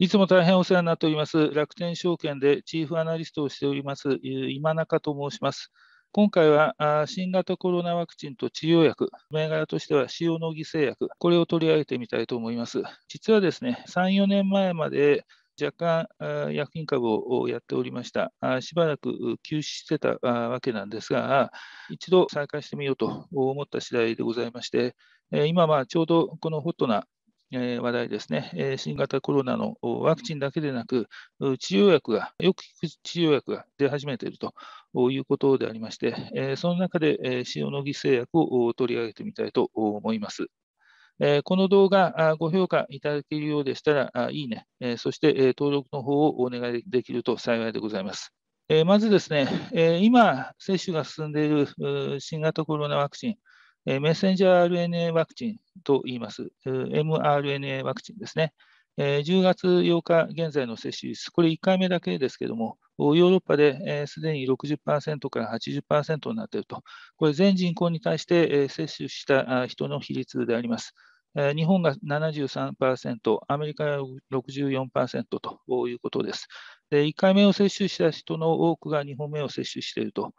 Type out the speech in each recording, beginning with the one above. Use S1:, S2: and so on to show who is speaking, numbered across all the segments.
S1: いつも大変お世話になっております。楽天証券でチーフアナリストをしております、今中と申します。今回は新型コロナワクチンと治療薬、銘柄としては塩野義製薬、これを取り上げてみたいと思います。実はですね、3、4年前まで若干薬品株をやっておりました。しばらく休止してたわけなんですが、一度再開してみようと思った次第でございまして、今はちょうどこのホットなえ話題ですね、え新型コロナのワクチンだけでなく、治療薬が、よく効く治療薬が出始めているということでありまして、えその中で、え塩野義製薬を取り上げてみたいと思います。この動画、ご評価いただけるようでしたら、いいね、そして登録の方をお願いできると幸いでございます。まずですね、今、接種が進んでいる新型コロナワクチン、メッセンジャー RNA ワクチンと言います。mRNA ワクチンですね。10月8日現在の接種率、これ1回目だけですけども、ヨーロッパですでに60%から80%になっていると、これ全人口に対して接種した人の比率であります。日本が73%、アメリカが64%ということです。で1回目を接種した人の多くが2本目を接種していると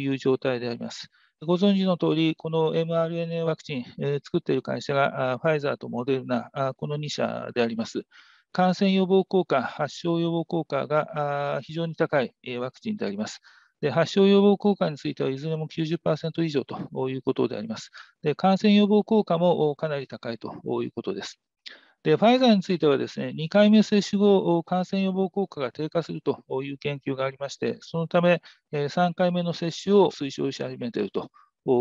S1: いう状態であります。ご存知の通り、この mRNA ワクチン、え作っている会社がファイザーとモデルナ、この2社であります。感染予防効果、発症予防効果が非常に高いワクチンであります。で発症予防効果についてはいずれも90%以上ということであります。で感染予防効果もかなり高いということです。で、ファイザーについてはですね、2回目接種後、感染予防効果が低下するという研究がありまして、そのため、3回目の接種を推奨し始めていると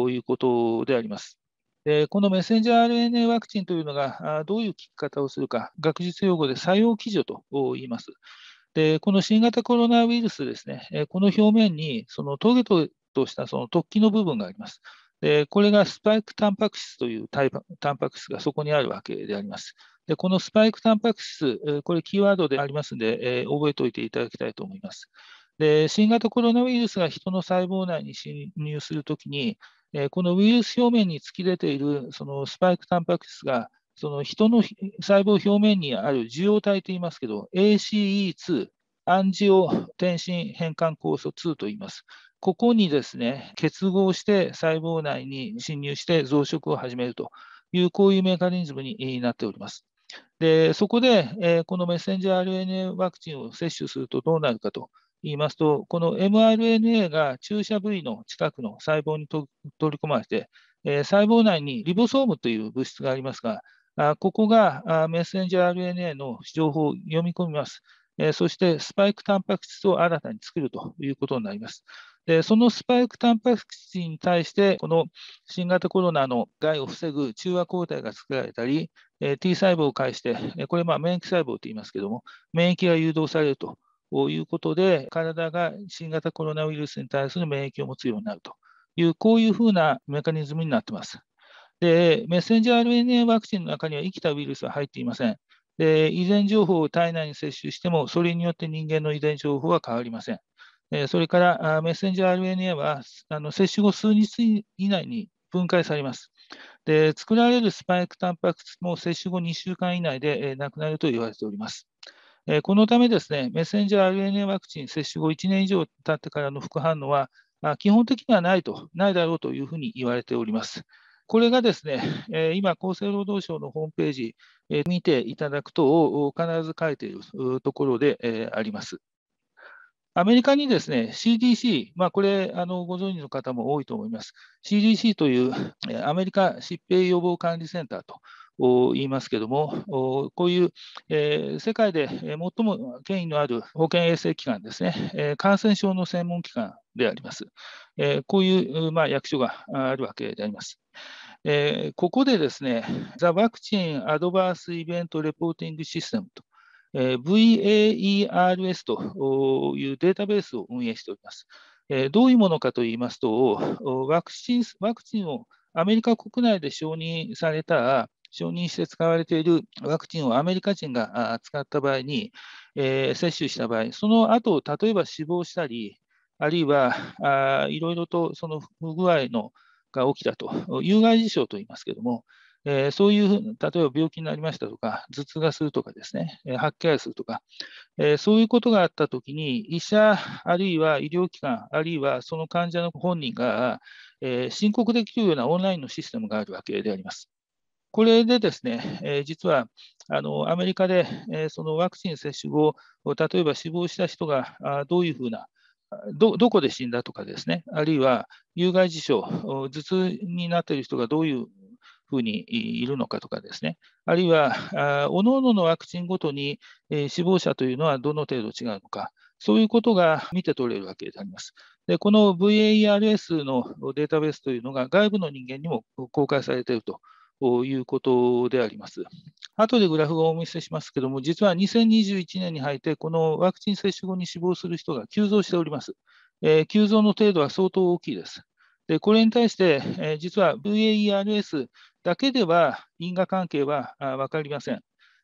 S1: いうことであります。でこのメッセンジャー RNA ワクチンというのがどういう効き方をするか、学術用語で作用基準と言います。でこの新型コロナウイルスですね、この表面にそのトゲトゲとしたその突起の部分があります。で、これがスパイクタンパク質というタイプンパク質がそこにあるわけであります。で、このスパイクタンパク質、これキーワードでありますので、えー、覚えておいていただきたいと思います。で、新型コロナウイルスが人の細胞内に侵入するときに、えー、このウイルス表面に突き出ているそのスパイクタンパク質が、その人の細胞表面にある受容体と言いますけど、ACE2、アンジオ転身変換酵素2と言います。ここにですね、結合して細胞内に侵入して増殖を始めるという、こういうメカニズムになっております。でそこで、えこのメッセンジャー RNA ワクチンを接種するとどうなるかと言いますと、この mRNA が注射部位の近くの細胞に取り込まれて、え細胞内にリボソームという物質がありますが、あここがあメッセンジャー RNA の情報を読み込みます。えそしてスパイクタンパク質を新たに作るということになります。でそのスパイクタンパク質に対して、この新型コロナの害を防ぐ中和抗体が作られたり、え T 細胞を介して、えこれまあ免疫細胞と言いますけども、免疫が誘導されるということで、体が新型コロナウイルスに対する免疫を持つようになるという、こういうふうなメカニズムになっています。で、メッセンジャー RNA ワクチンの中には生きたウイルスは入っていません。で遺伝情報を体内に摂取しても、それによって人間の遺伝情報は変わりません。それからメッセンジャー RNA はあの接種後数日以内に分解されます。で作られるスパイクタンパク質も接種後2週間以内でなくなると言われております。このためですね、メッセンジャー RNA ワクチン接種後1年以上経ってからの副反応は基本的にはないとないだろうというふうに言われております。これがですね、え今、厚生労働省のホームページ、え見ていただくと、必ず書いているところで、えあります。アメリカにですね、CDC、まあ、これあの、ご存知の方も多いと思います。CDC というアメリカ疾病予防管理センターと言いますけども、こういう、え世界で最も権威のある保健衛生機関ですね、え感染症の専門機関であります。えこういう、まあ、役所があるわけであります。えここでですね、ザ・ワクチン・アドバース・イベント・レポーティング・システムと、え VAERS というデータベースを運営しております。えどういうものかといいますと、ワクチンワクチンをアメリカ国内で承認された承認して使われているワクチンをアメリカ人が使った場合に、えー、接種した場合、その後、例えば死亡したり、あるいはいろいろとその不具合のが起きたと、有害事象といいますけれども、えー、そういう、例えば病気になりましたとか、頭痛がするとかですね、吐きするとか、えー、そういうことがあったときに、医者、あるいは医療機関、あるいはその患者の本人が、えー、申告できるようなオンラインのシステムがあるわけであります。これでですね、えー、実はあのアメリカで、えー、そのワクチン接種後、例えば死亡した人があどういうふうなど、どこで死んだとかですね、あるいは有害事象、頭痛になっている人がどういうふうにいるのかとかですね、あるいは、おののワクチンごとに、えー、死亡者というのはどの程度違うのか、そういうことが見て取れるわけであります。でこの v a r s のデータベースというのが外部の人間にも公開されているとということであります。後でグラフをお見せしますけども、実は2021年に入って、このワクチン接種後に死亡する人が急増しております。えー、急増の程度は相当大きいです。でこれに対して、えー、実は VAERS だけでは因果関係は分かりません。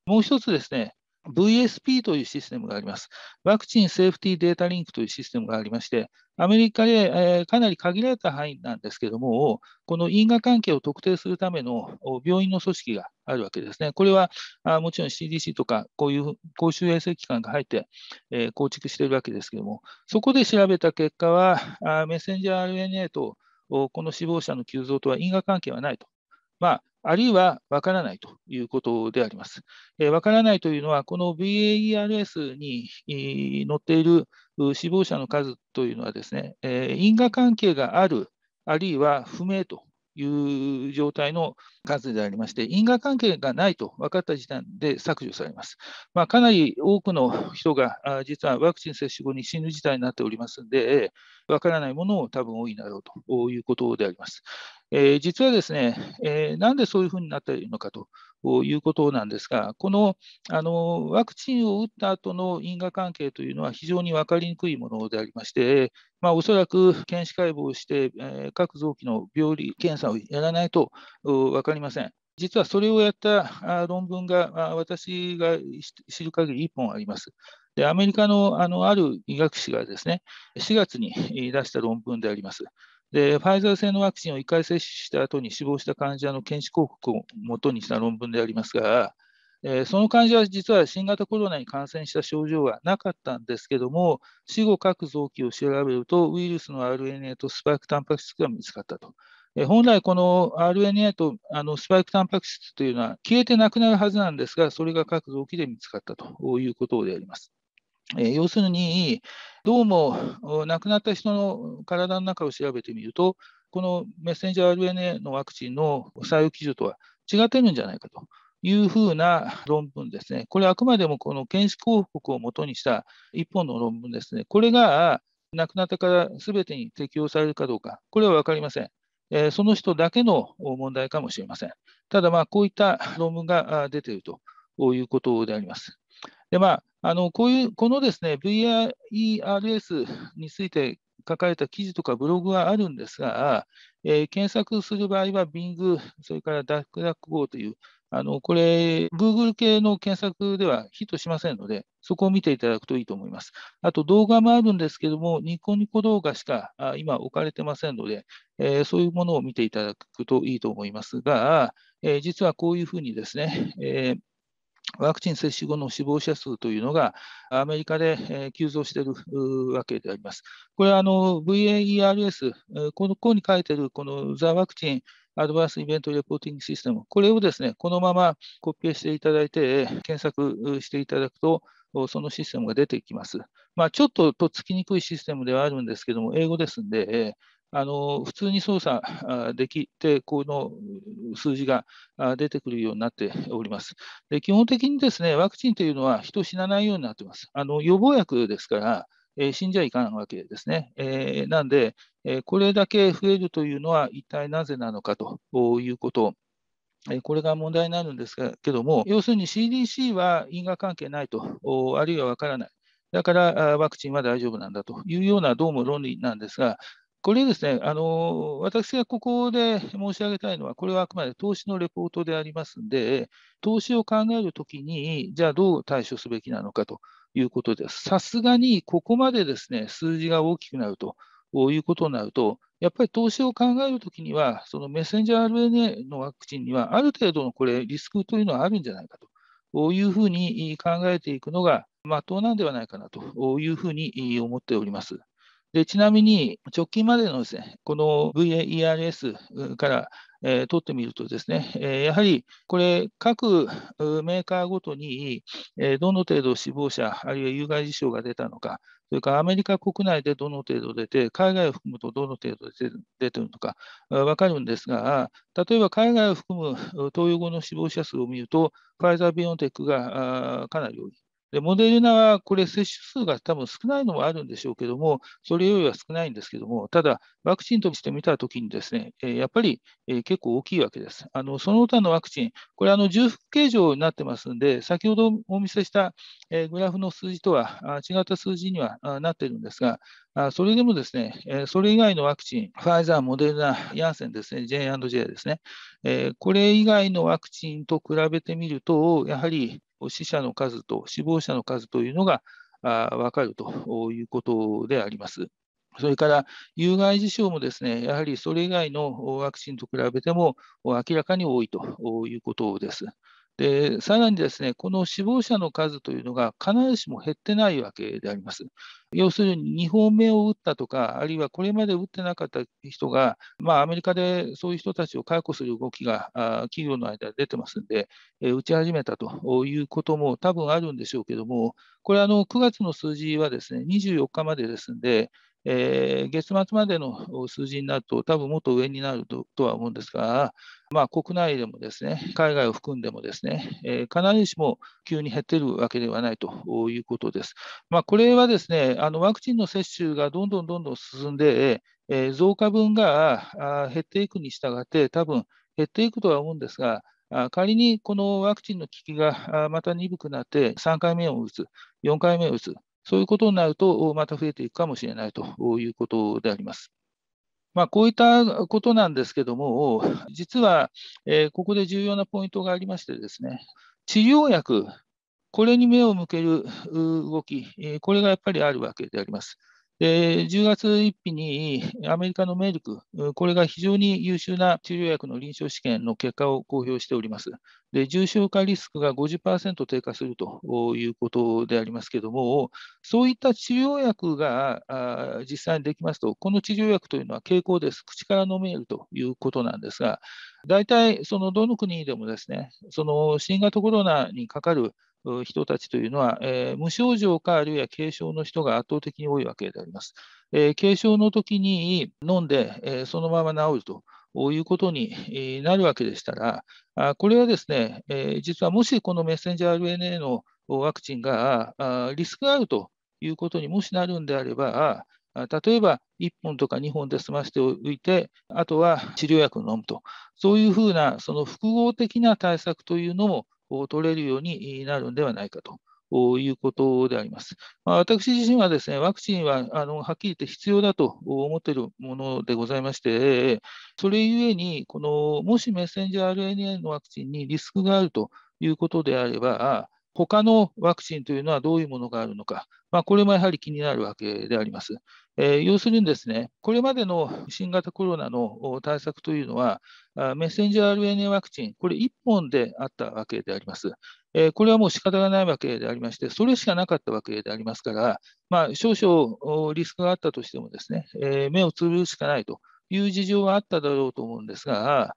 S1: もう一つですね、VSP というシステムがあります。ワクチンセーフティーデータリンクというシステムがありまして、アメリカで、えかなり限られた範囲なんですけども、この因果関係を特定するための病院の組織があるわけですね。これはあもちろん CDC とか、こういう公衆衛生機関が入って、え構築しているわけですけども、そこで調べた結果は、あメッセンジャー RNA とこの死亡者の急増とは因果関係はないと。まああるいはわからないということであります。えー、からないというのは、この VAERS に、えー、載っている死亡者の数というのはですね、えー、因果関係がある、あるいは不明という状態の数でありまして、因果関係がないと分かった時点で削除されます。まあ、かなり多くの人が実はワクチン接種後に死ぬ事態になっておりますので、分からないものを多分多いだろうということであります。えー、実はですね、えー、なんでそういうふうになっているのかということなんですが、このあのワクチンを打った後の因果関係というのは非常に分かりにくいものでありまして、まあ、おそらく検視解剖をして、えー、各臓器の病理検査をやらないと分かりません。実はそれをやった論文が私が知る限り1本あります。でアメリカのあのある医学誌がですね、4月に出した論文であります。で、ファイザー製のワクチンを1回接種した後に死亡した患者の検視広告を元にした論文でありますが、えその患者は実は新型コロナに感染した症状はなかったんですけども、死後各臓器を調べると、ウイルスの RNA とスパイクタンパク質が見つかったと。え本来、この RNA とあのスパイクタンパク質というのは消えてなくなるはずなんですが、それが各臓器で見つかったということであります。えー、要するに、どうも亡くなった人の体の中を調べてみると、このメッセンジャー RNA のワクチンの採用基準とは違ってるんじゃないかというふうな論文ですね。これあくまでもこの検視広告をもとにした一本の論文ですね。これが亡くなったから全てに適用されるかどうか、これは分かりません。えー、その人だけの問題かもしれません。ただ、こういった論文が出ているということであります。でまああのこういうこのですね VRERS について書かれた記事とかブログはあるんですが、えー、検索する場合は Bing、それからダックダック g o という、あのこれ、Google 系の検索ではヒットしませんので、そこを見ていただくといいと思います。あと動画もあるんですけども、ニコニコ動画しか今置かれてませんので、えー、そういうものを見ていただくといいと思いますが、えー、実はこういうふうにですね、えーワクチン接種後の死亡者数というのが、アメリカで急増しているわけであります。これはあの VAERS、ここに書いているこのザ・ワクチンアドバンスイベントレポーティングシステム、これをですね、このままコピーしていただいて、検索していただくと、そのシステムが出てきます。まあ、ちょっととっつきにくいシステムではあるんですけども、英語ですんで、あの普通に操作できて、この数字が出てくるようになっております。で基本的にですねワクチンというのは人死なないようになっています。あの予防薬ですから、えー、死んじゃいかんわけですね。えー、なんで、えー、これだけ増えるというのは一体なぜなのかということこれが問題になるんですけども、要するに CDC は因果関係ないと、あるいは分からない、だからワクチンは大丈夫なんだというようなどうも論理なんですが、これですね、あの私がここで申し上げたいのは、これはあくまで投資のレポートでありますんで、投資を考えるときに、じゃあどう対処すべきなのかということです。さすがにここまでですね、数字が大きくなるということになると、やっぱり投資を考えるときには、そのメッセンジャー RNA のワクチンには、ある程度のこれ、リスクというのはあるんじゃないかというふうに考えていくのが、まっとうなんではないかなというふうに思っております。でちなみに、直近までのです、ね、この VAERS から、えー、取ってみるとですね、えー、やはりこれ、各メーカーごとに、えー、どの程度死亡者、あるいは有害事象が出たのか、それからアメリカ国内でどの程度出て、海外を含むとどの程度出てるのか分かるんですが、例えば海外を含む投与後の死亡者数を見ると、ファイザー・ビオンテックがかなり多い。で、モデルナはこれ、接種数が多分少ないのもあるんでしょうけども、それよりは少ないんですけども、ただ、ワクチンとして見たときにですね、えやっぱり、え結構大きいわけです。あのその他のワクチン、これ、あの重複形状になってますんで、先ほどお見せした、えグラフの数字とは違った数字にはなってるんですが、それでもですね、それ以外のワクチン、ファイザー、モデルナ、ヤンセンですね、J&J ですね、これ以外のワクチンと比べてみると、やはり死者の数と死亡者の数というのが分かるということであります。それから有害事象もですね、やはりそれ以外のワクチンと比べても明らかに多いということです。でさらにですね、この死亡者の数というのが必ずしも減ってないわけであります。要するに2本目を打ったとか、あるいはこれまで打ってなかった人が、まあ、アメリカでそういう人たちを解雇する動きが企業の間で出てますんで、打ち始めたということも多分あるんでしょうけども、これあの、9月の数字はですね24日までですんで、えー、月末までの数字になると、多分もっと上になるとは思うんですが、まあ、国内でもですね、海外を含んでもですね、えー、必ずしも急に減っているわけではないということです。まあ、これはですね、あのワクチンの接種がどんどんどんどん進んで、えー、増加分が減っていくに従って、多分減っていくとは思うんですが、仮にこのワクチンの効きがまた鈍くなって、3回目を打つ、4回目を打つ、そういうことになると、また増えていくかもしれないということであります。まあ、こういったことなんですけども、実は、えここで重要なポイントがありましてですね、治療薬、これに目を向ける動き、これがやっぱりあるわけであります。で10月1日にアメリカのメルク、これが非常に優秀な治療薬の臨床試験の結果を公表しております。で重症化リスクが50%低下するということでありますけれども、そういった治療薬が実際にできますと、この治療薬というのは経口です、口から飲めるということなんですが、大体そのどの国でもですね、その新型コロナにかかる人たちというのは、えー、無症状かあるいは軽症の人が圧倒的に多いわけであります。えー、軽症の時に飲んで、えー、そのまま治るということになるわけでしたら、あこれはですね、え実はもしこのメッセンジャー RNA のワクチンがあリスクがあるということにもしなるんであれば、例えば1本とか2本で済ませておいて、あとは治療薬を飲むと、そういうふうなその複合的な対策というのも取れるようになるんではないかと。いうことであります。まあ、私自身はですね、ワクチンはあのはっきり言って必要だと思っているものでございまして、それゆえに、このもしメッセンジャー RNA のワクチンにリスクがあるということであれば、他のワクチンというのはどういうものがあるのか、まあ、これもやはり気になるわけであります。えー、要するにですね、これまでの新型コロナの対策というのは、メッセンジャー RNA ワクチン、これ1本であったわけであります。えー、これはもう仕方がないわけでありまして、それしかなかったわけでありますから、まあ、少々リスクがあったとしてもですね、えー、目をつぶるしかないという事情はあっただろうと思うんですが、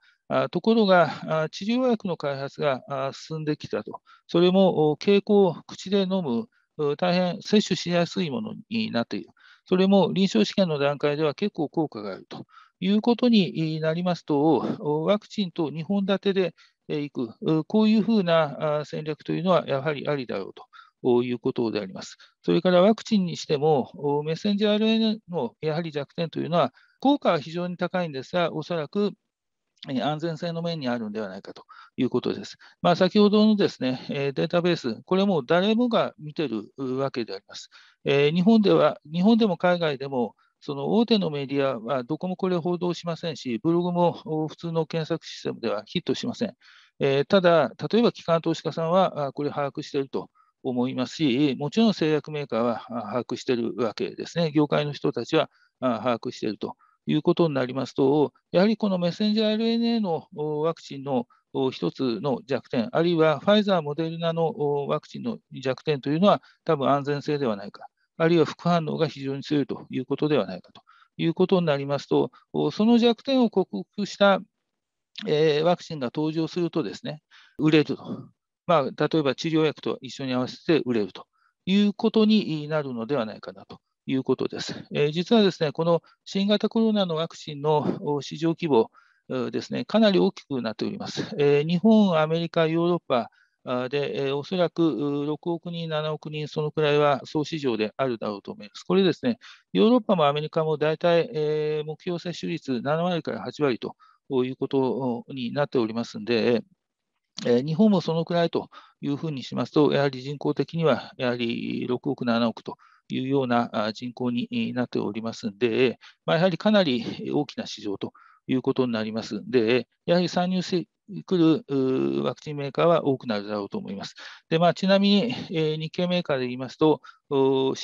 S1: ところが、治療薬の開発が進んできたと、それも経口を口で飲む、大変摂取しやすいものになっている、それも臨床試験の段階では結構効果があるということになりますと、ワクチンと2本立てでいく、こういうふうな戦略というのはやはりありだろうと。いうことであります。それからワクチンにしても、メッセンジャー RNA のやはり弱点というのは、効果は非常に高いんですが、おそらく安全性の面にあるんではないかということです。まあ、先ほどのですね、データベース、これも誰もが見てるわけであります。え日本では、日本でも海外でも、その大手のメディアはどこもこれ報道しませんし、ブログも普通の検索システムではヒットしません。えただ、例えば機関投資家さんはこれ把握していると思いますし、もちろん製薬メーカーは把握しているわけですね。業界の人たちは把握しているということになりますと、やはりこのメッセンジャー RNA のワクチンの一つの弱点、あるいはファイザー、モデルナのワクチンの弱点というのは、多分安全性ではないか、あるいは副反応が非常に強いということではないかということになりますと、その弱点を克服したワクチンが登場するとですね、売れると。まあ、例えば治療薬と一緒に合わせて売れるということになるのではないかなということです。えー、実はですね、この新型コロナのワクチンの市場規模ですね、かなり大きくなっております。えー、日本、アメリカ、ヨーロッパで、えー、おそらく6億人、7億人、そのくらいは総市場であるだろうと思います。これですね、ヨーロッパもアメリカも大体、えー、目標接種率7割から8割ということになっておりますので、えー、日本もそのくらいというふうにしますと、やはり人口的にはやはり6億、7億と。いうような人口になっておりますので、まあ、やはりかなり大きな市場ということになりますので、やはり参入してくるワクチンメーカーは多くなるだろうと思います。でまあ、ちなみに、え日系メーカーで言いますと、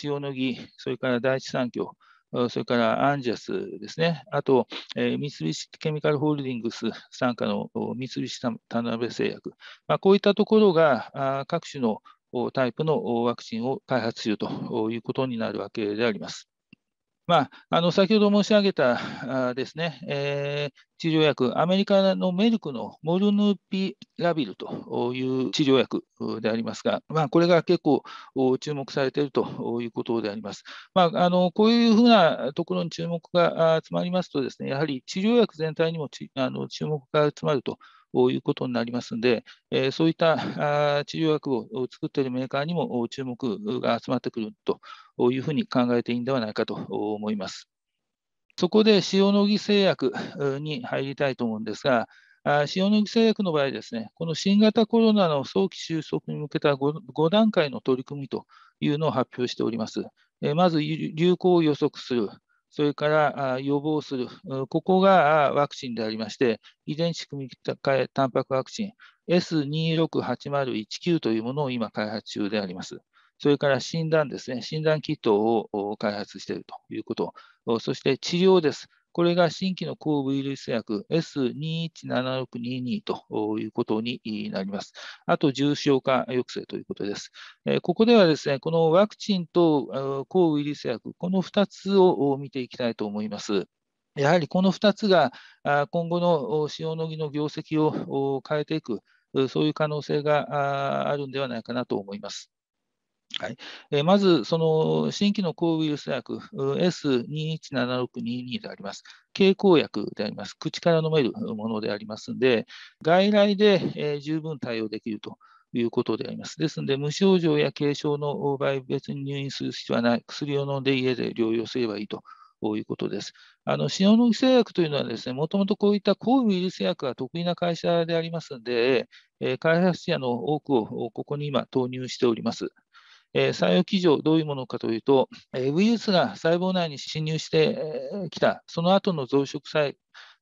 S1: 塩野義、それから第一三共、それからアンジャスですね、あと、え三菱ケミカルホールディングス傘下の三菱田辺製薬、まあ、こういったところが各種のタイプのワクチンを開発するということになるわけであります。まあ、あの先ほど申し上げたですね、えー、治療薬、アメリカのメルクのモルヌピラビルという治療薬でありますが、まあ、これが結構注目されているということであります。まあ、あのこういうふうなところに注目が集まりますとです、ね、やはり治療薬全体にもあの注目が集まると。いうことになりますので、えそういった治療薬を作っているメーカーにも注目が集まってくるというふうに考えていいんではないかと思います。そこで塩野義製薬に入りたいと思うんですが、塩野義製薬の場合ですね、この新型コロナの早期収束に向けた 5, 5段階の取り組みというのを発表しております。まず流行を予測する、それから予防する、ここがワクチンでありまして、遺伝子組み換えタンパクワクチン S268019 というものを今開発中であります。それから診断ですね、診断キットを開発しているということ、そして治療です。これが新規の抗ウイルス薬 S217622 ということになります。あと、重症化抑制ということです。ここではですね、このワクチンと抗ウイルス薬、この2つを見ていきたいと思います。やはりこの2つが今後の塩野義の業績を変えていく、そういう可能性があるんではないかなと思います。はいえー、まず、その新規の抗ウイルス薬 S217622 であります。経口薬であります。口から飲めるものでありますので、外来で、えー、十分対応できるということであります。ですので、無症状や軽症の場合、別に入院する必要はない。薬を飲んで家で療養すればいいと。いうことです。あの塩野義製薬というのはですね、もともとこういった抗ウイルス薬が得意な会社でありますので、えー、開発者の多くをここに今投入しております。えー、作用基準、どういうものかというと、えー、ウイルスが細胞内に侵入してきた、その後の増殖サイ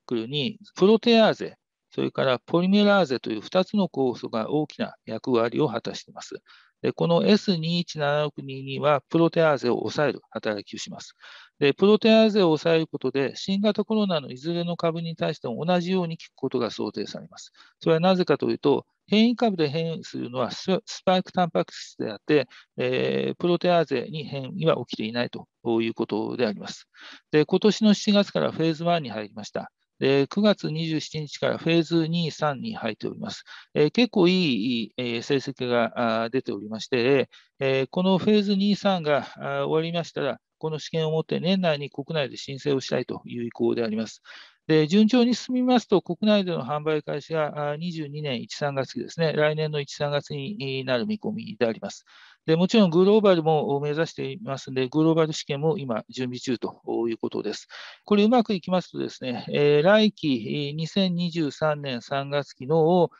S1: クルに、プロテアーゼ、それからポリメラーゼという2つの酵素が大きな役割を果たしています。でこの S217622 はプロテアーゼを抑える働きをします。でプロテアーゼを抑えることで、新型コロナのいずれの株に対しても同じように効くことが想定されます。それはなぜかというと、変異株で変異するのはスパイクタンパク質であって、えー、プロテアーゼに変異は起きていないということであります。で今年の7月からフェーズ1に入りました。で9月27日からフェーズ2、3に入っております。え結構いい、え成績が出ておりまして、えこのフェーズ2、3が終わりましたら、この試験をもって年内に国内で申請をしたいという意向であります。で順調に進みますと、国内での販売開始が22年1、3月期ですね、来年の1、3月になる見込みであります。でもちろんグローバルも目指していますので、グローバル試験も今、準備中ということです。これ、うまくいきますとですね、え来期2023年3月期の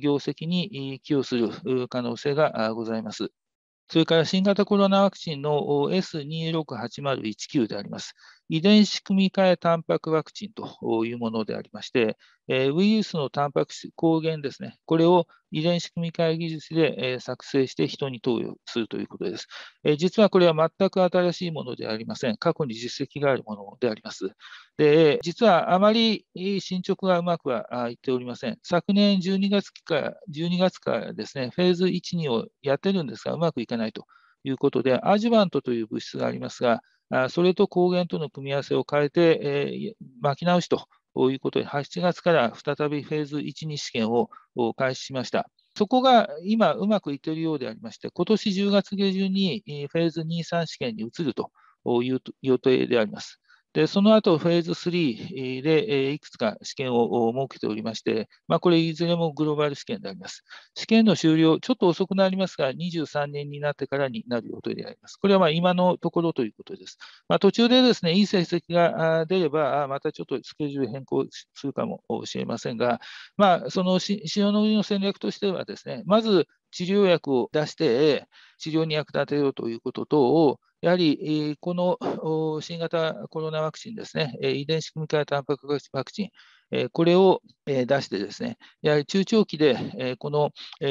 S1: 業績に寄与する可能性がございます。それから新型コロナワクチンの S268019 であります。遺伝子組み換えタンパクワクチンというものでありまして、えウイルスのタンパク質、抗原ですね、これを遺伝子組み換え技術で、え作成して人に投与するということです、え実はこれは全く新しいものでありません。過去に実績があるものであります。で、実はあまり進捗がうまくはいっておりません。昨年12月か、12月からですね、フェーズ1、2をやってるんですが、うまくいかないと。いうことで、アジュバントという物質がありますが、それと抗原との組み合わせを変えて、えー、巻き直しということで、8月から再びフェーズ1、2試験を開始しました。そこが今、うまくいっているようでありまして、今年10月下旬にフェーズ2、3試験に移るという予定であります。で、その後、フェーズ3でいくつか試験を設けておりまして、まあ、これいずれもグローバル試験であります。試験の終了、ちょっと遅くなりますが、23年になってからになる予定であります。これはま今のところということです。まあ、途中でですね、いい成績が出れば、またちょっとスケジュール変更するかもしれませんが、まあ、その塩の義の戦略としてはですね、まず治療薬を出して治療に役立てようということと、やはりこの新型コロナワクチンですね、遺伝子組み換えタンパクワクチン、これを出してですね、やはり中長期でこの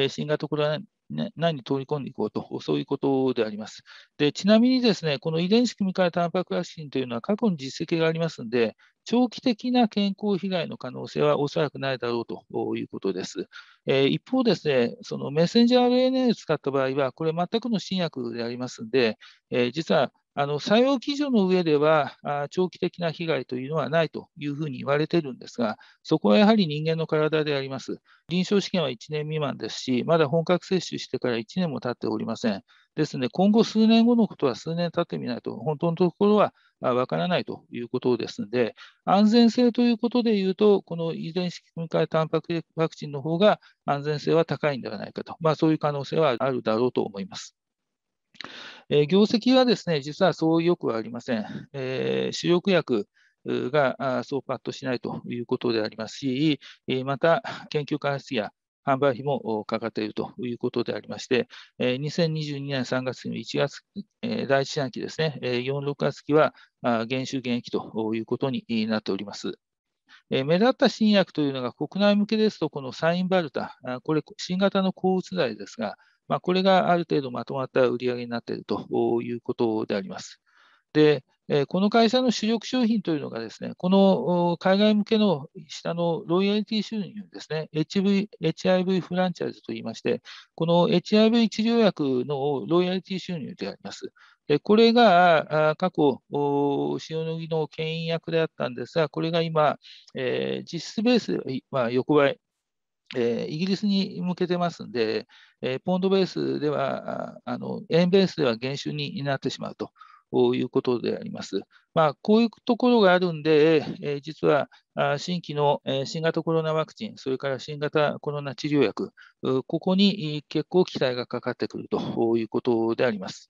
S1: 新型コロナ何に取り込んでいこうと、そういうことであります。でちなみにですね、この遺伝子組み換えタンパクワクチンというのは過去に実績がありますので、長期的な健康被害の可能性はおそらくないだろうということです。えー、一方ですね、そのメッセンジャー RNA を使った場合は、これ全くの新薬でありますので、えー、実はあの採用基準の上では長期的な被害というのはないというふうに言われてるんですが、そこはやはり人間の体であります。臨床試験は1年未満ですし、まだ本格接種してから1年も経っておりません。ですので、今後数年後のことは数年経ってみないと、本当のところはわからないということですので、安全性ということでいうと、この遺伝子組み換えタンパクワクチンの方が安全性は高いんではないかと、まあ、そういう可能性はあるだろうと思います。えー、業績はですね、実はそうよくはありません。えー、主力薬がそうパッとしないということでありますし、また研究開発や販売費もかかっているということでありまして、2022年3月の1月、第一四半期ですね、4、6月期は減収減益ということになっております。目立った新薬というのが国内向けですと、このサインバルタ、これ、新型の抗うつ剤ですが、まあ、これがある程度まとまった売り上げになっているということであります。で、この会社の主力商品というのがですね、この海外向けの下のロイヤリティ収入ですね、HV HIV フランチャイズといいまして、この HIV 治療薬のロイヤリティ収入であります。これが過去、塩野義の牽引役であったんですが、これが今、実質ベースでは横ばいえイギリスに向けてますんで、えポンドベースでは、あの円ベースでは減収になってしまうと。いうことであります。まあ、こういうところがあるんで、え実は新規の新型コロナワクチン、それから新型コロナ治療薬、ここに結構期待がかかってくるということであります。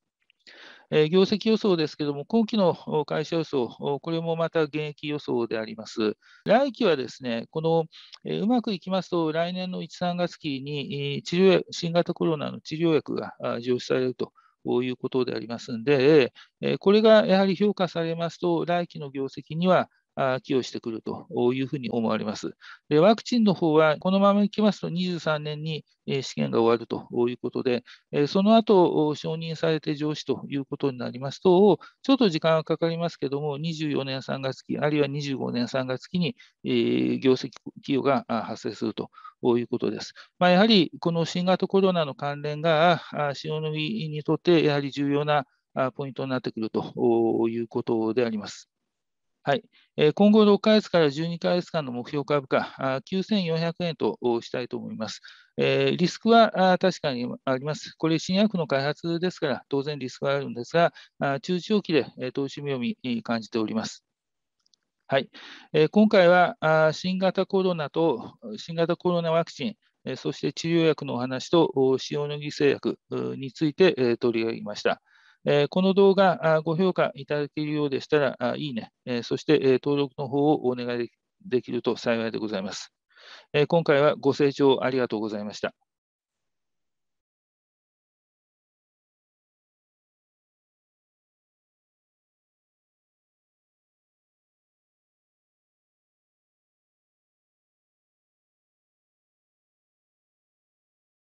S1: え業績予想ですけども、今期の会社予想、これもまた現役予想であります。来期はですね、この、えうまくいきますと、来年の1、3月期に治療新型コロナの治療薬が上市されると。いうことでありますので、これがやはり評価されますと、来期の業績には寄与してくるというふうに思われます。でワクチンの方は、このままいきますと23年に試験が終わるということで、その後承認されて上司ということになりますと、ちょっと時間はかかりますけども、24年3月期、あるいは25年3月期に業績寄与が発生すると。いうことです。まあ、やはりこの新型コロナの関連が塩野義にとってやはり重要なポイントになってくるということであります。はい、今後6ヶ月から12ヶ月間の目標株価、9400円としたいと思います。リスクは確かにあります。これ、新薬の開発ですから、当然リスクはあるんですが、中長期で投資妙味感じております。はい、今回は新型コロナと新型コロナワクチン、そして治療薬のお話と、塩野義製薬について取り上げました。えこの動画、ご評価いただけるようでしたら、いいね、えそして、え登録の方をお願いできると幸いでございます。え今回はご清聴ありがとうございました。